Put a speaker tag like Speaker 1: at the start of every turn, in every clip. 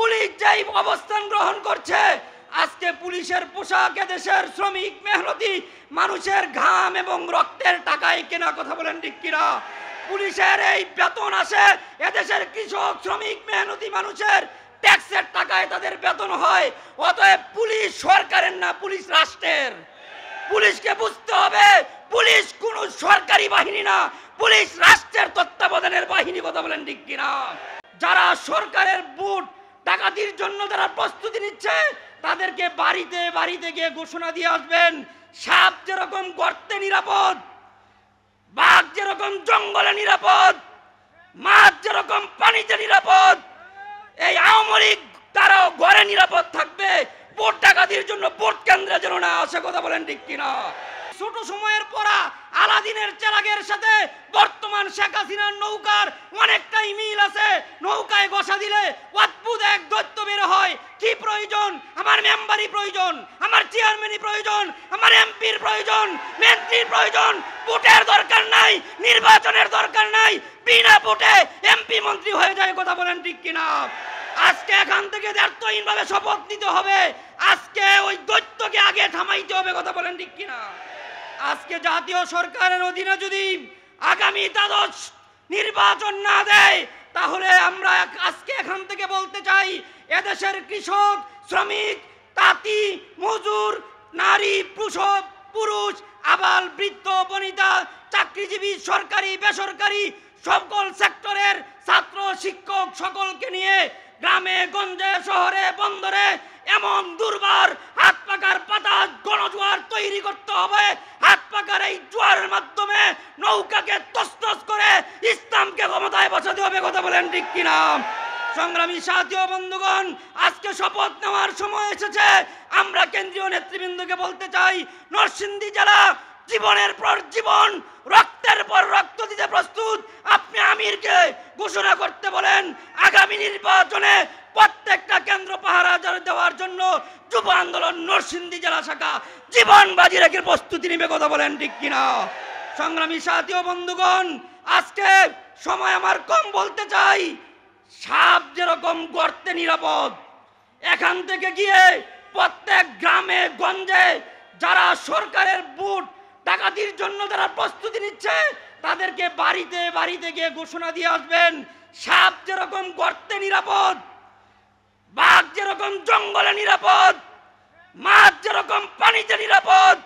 Speaker 1: police যাই অবস্থান গ্রহণ করছে আজকে পুলিশের পোশাক দেশের শ্রমিক মেহনতি মানুষের ঘাম এবং রক্তের টাকায় কেনা কথা বলেন ডিক্কিরা পুলিশের এই বেতন আসে এদেশের কৃষক শ্রমিক মেহনতি মানুষের ট্যাক্সের টাকায় তাদের বেতন হয় অতএব পুলিশ সরকারের না পুলিশ রাষ্ট্রের পুলিশকে বুঝতে হবে পুলিশ কোন সরকারি বাহিনী না পুলিশ রাষ্ট্রের তত্ত্বাবধানের বাহিনী কথা বলেন ঠিক যারা সরকারের বুট ডাকাতির জন্য যারা প্রস্তুতি নিচ্ছে তাদেরকে বাড়িতে বাড়িতে গিয়ে ঘোষণা দিয়ে আসবেন সাপ যেরকম গর্তে নিরাপদ বাঘ যেরকম জঙ্গলে নিরাপদ মাছ যেরকম পানিতে নিরাপদ এই আওয়ামী লীগ তারাও ঘরে নিরাপদ থাকবে ভোট ডাকাতির জন্য ভোট কেন্দ্রে যেন না আসে কথা বলেন ঠিক কিনা ছোট সময়ের পরা আলাদিনের চেরাগের সাথে বর্তমান শেখ হাসিনার নৌকার অনেকটাই মিল আছে নৌকায় বসা দিলে অদ্ভুত এক দৈত্য বের হয় কি প্রয়োজন আমার মেম্বারই প্রয়োজন আমার চেয়ারম্যানই প্রয়োজন আমার এমপির প্রয়োজন মন্ত্রীর প্রয়োজন ভোটের দরকার নাই নির্বাচনের দরকার নাই বিনা ভোটে এমপি মন্ত্রী হয়ে যায় কথা বলেন ঠিক কিনা আজকে এখান থেকে ব্যর্থহীনভাবে শপথ নিতে হবে আজকে ওই দৈত্যকে আগে থামাইতে হবে কথা বলেন ঠিক কিনা আজকে জাতীয় সরকারের অধীনে যদি আগামী দ্বাদশ নির্বাচন না দেয় তাহলে আমরা আজকে এখান থেকে বলতে চাই এদেশের কৃষক শ্রমিক তাঁতি মজুর নারী পুষব পুরুষ আবাল বৃদ্ধ বনিতা চাকরিজীবী সরকারি বেসরকারি সকল সেক্টরের ছাত্র শিক্ষক সকলকে নিয়ে গ্রামে গঞ্জে শহরে বন্দরে এমন দুর্বার হাত পাকার পাতা গণজোয়ার তৈরি করতে হবে পাকার এই জোয়ারের মাধ্যমে নৌকাকে তসনস করে ইসলামকে ক্ষমতায় বসাতে হবে কথা বলেন ঠিক কিনা সংগ্রামী সাথীয় বন্ধুগণ আজকে শপথ নেওয়ার সময় এসেছে আমরা কেন্দ্রীয় নেতৃবৃন্দকে বলতে চাই নরসিংদী জেলা জীবনের পর জীবন রক্ত রক্তের পর রক্ত দিতে প্রস্তুত আপনি আমিরকে ঘোষণা করতে বলেন আগামী নির্বাচনে প্রত্যেকটা কেন্দ্র পাহারা দেওয়ার জন্য যুব আন্দোলন নরসিংদী জেলা শাখা জীবন বাজি রেখে প্রস্তুতি নিবে কথা বলেন ঠিক কিনা সংগ্রামী সাথী ও বন্ধুগণ আজকে সময় আমার কম বলতে চাই সাপ যেরকম গর্তে নিরাপদ এখান থেকে গিয়ে প্রত্যেক গ্রামে গঞ্জে যারা সরকারের বুট ডাকাতির জন্য যারা প্রস্তুতি নিচ্ছে তাদেরকে বাড়িতে বাড়িতে গিয়ে ঘোষণা দিয়ে আসবেন সাপ যেরকম গর্তে নিরাপদ বাঘ যেরকম জঙ্গলে নিরাপদ মাছ যেরকম পানিতে নিরাপদ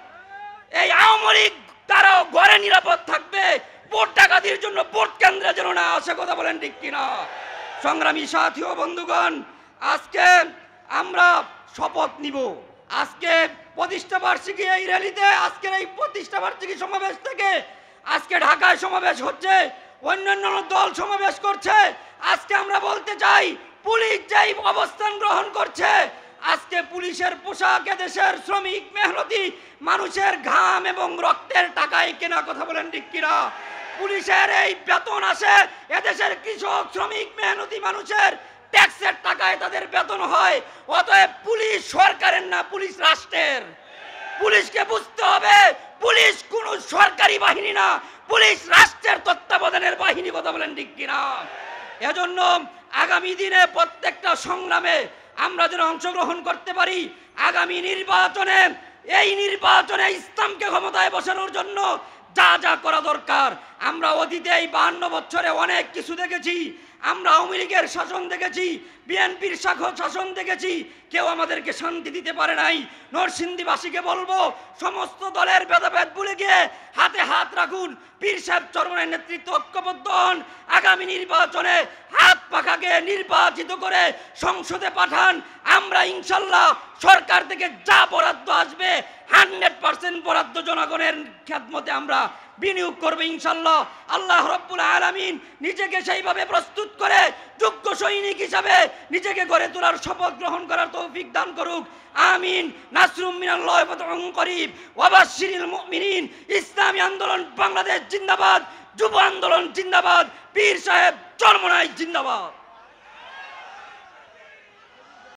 Speaker 1: এই আওয়ামী লীগ তারাও ঘরে নিরাপদ থাকবে ভোট ডাকাতির জন্য ভোট কেন্দ্রে যেন না আসে কথা বলেন ঠিক কিনা সংগ্রামী সাথী ও বন্ধুগণ আজকে আমরা শপথ নিব আজকে প্রতিষ্ঠা বার্ষিকী এই র্যালিতে আজকের এই প্রতিষ্ঠা বার্ষিকী সমাবেশ থেকে আজকে ঢাকায় সমাবেশ হচ্ছে অন্যান্য দল সমাবেশ করছে আজকে আমরা বলতে চাই পুলিশ যেই অবস্থান গ্রহণ করছে আজকে পুলিশের পোশাক দেশের শ্রমিক মেহনতি মানুষের ঘাম এবং রক্তের টাকায় কেনা কথা বলেন ডিক্কিরা পুলিশের এই বেতন আসে এদেশের কৃষক শ্রমিক মেহনতি মানুষের ট্যাক্সের টাকায় তাদের বেতন হয় অতএব পুলিশ সরকারের না পুলিশ রাষ্ট্রের পুলিশকে বুঝতে হবে পুলিশ কোনো সরকারি বাহিনী না পুলিশ রাষ্ট্রের তত্ত্বাবধানের বাহিনী কথা বলেন ঠিক কিনা এজন্য আগামী দিনে প্রত্যেকটা সংগ্রামে আমরা যেন অংশগ্রহণ করতে পারি আগামী নির্বাচনে এই নির্বাচনে ইসলামকে ক্ষমতায় বসানোর জন্য যা যা করা দরকার আমরা অতীতে এই বাহান্ন বছরে অনেক কিছু দেখেছি আমরা আওয়ামী লীগের শাসন দেখেছি বিএনপির শাসন দেখেছি কেউ আমাদেরকে শান্তি দিতে পারে নাই নরসিংদীবাসীকে বলবো সমস্ত দলের ভেদাভেদ ভুলে গিয়ে হাতে হাত রাখুন পীর সাহেব চরমনের নেতৃত্ব ঐক্যবদ্ধ হন আগামী নির্বাচনে হাত পাখাকে নির্বাচিত করে সংসদে পাঠান আমরা ইনশাল্লাহ সরকার থেকে যা বরাদ্দ আসবে হান্ড্রেড পার্সেন্ট বরাদ্দ জনগণের খ্যাতমতে আমরা বিনিয়োগ করবো ইনশাল্লাহ আল্লাহ রব্বুল আলমিন নিজেকে সেইভাবে প্রস্তুত করে যোগ্য সৈনিক হিসাবে নিজেকে গড়ে তোলার শপথ গ্রহণ করার তৌফিক দান করুক আমিন নাসরুম মিনাল্লাহ করিব ওয়াবাসিরিল মুমিনিন ইসলামী আন্দোলন বাংলাদেশ জিন্দাবাদ যুব আন্দোলন জিন্দাবাদ পীর সাহেব চরমনাই জিন্দাবাদ